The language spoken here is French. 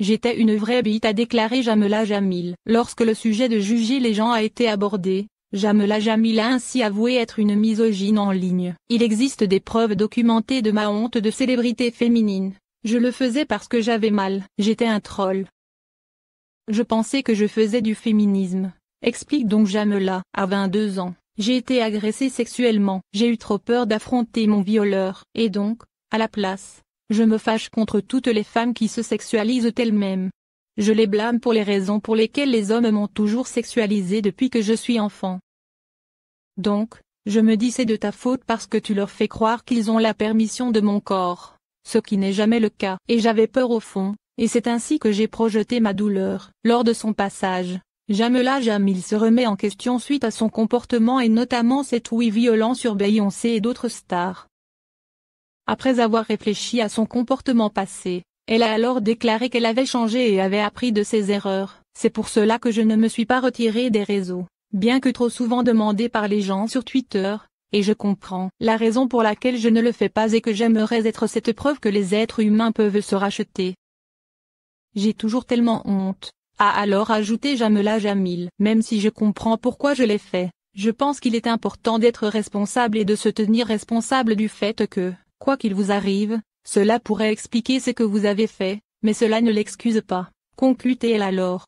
J'étais une vraie bite a déclaré Jamela Jamil. Lorsque le sujet de juger les gens a été abordé, Jamela Jamil a ainsi avoué être une misogyne en ligne. Il existe des preuves documentées de ma honte de célébrité féminine. Je le faisais parce que j'avais mal. J'étais un troll. Je pensais que je faisais du féminisme. Explique donc Jamela. À 22 ans, j'ai été agressée sexuellement. J'ai eu trop peur d'affronter mon violeur. Et donc, à la place, je me fâche contre toutes les femmes qui se sexualisent elles-mêmes. Je les blâme pour les raisons pour lesquelles les hommes m'ont toujours sexualisé depuis que je suis enfant. Donc, je me dis c'est de ta faute parce que tu leur fais croire qu'ils ont la permission de mon corps, ce qui n'est jamais le cas. Et j'avais peur au fond, et c'est ainsi que j'ai projeté ma douleur. Lors de son passage, Jamela Jamil se remet en question suite à son comportement et notamment ses tweets violents sur Beyoncé et d'autres stars. Après avoir réfléchi à son comportement passé, elle a alors déclaré qu'elle avait changé et avait appris de ses erreurs. C'est pour cela que je ne me suis pas retirée des réseaux, bien que trop souvent demandé par les gens sur Twitter, et je comprends. La raison pour laquelle je ne le fais pas et que j'aimerais être cette preuve que les êtres humains peuvent se racheter. J'ai toujours tellement honte, a alors ajouté Jamela Jamil. Même si je comprends pourquoi je l'ai fait, je pense qu'il est important d'être responsable et de se tenir responsable du fait que, Quoi qu'il vous arrive, cela pourrait expliquer ce que vous avez fait, mais cela ne l'excuse pas. Conclut-elle alors.